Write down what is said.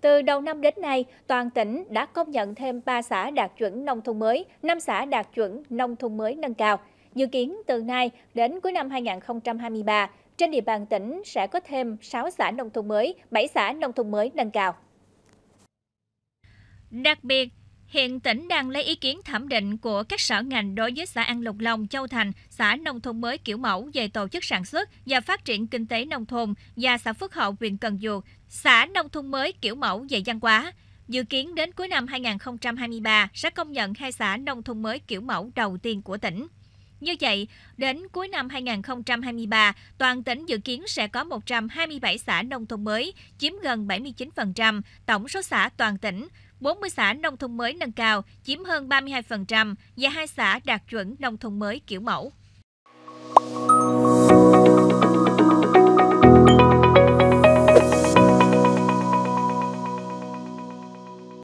Từ đầu năm đến nay, toàn tỉnh đã công nhận thêm 3 xã đạt chuẩn nông thôn mới, 5 xã đạt chuẩn nông thôn mới nâng cao. Dự kiến từ nay đến cuối năm 2023, trên địa bàn tỉnh sẽ có thêm 6 xã nông thôn mới, 7 xã nông thôn mới nâng cao. Đặc biệt, Hiện tỉnh đang lấy ý kiến thẩm định của các sở ngành đối với xã An Lục Long, Châu Thành, xã nông thôn mới kiểu mẫu về tổ chức sản xuất và phát triển kinh tế nông thôn và xã Phước Hậu, huyện Cần Duộc, xã nông thôn mới kiểu mẫu về văn hóa. Dự kiến đến cuối năm 2023 sẽ công nhận hai xã nông thôn mới kiểu mẫu đầu tiên của tỉnh. Như vậy, đến cuối năm 2023, toàn tỉnh dự kiến sẽ có 127 xã nông thôn mới, chiếm gần 79% tổng số xã toàn tỉnh, 40 xã nông thôn mới nâng cao chiếm hơn 32% và hai xã đạt chuẩn nông thôn mới kiểu mẫu.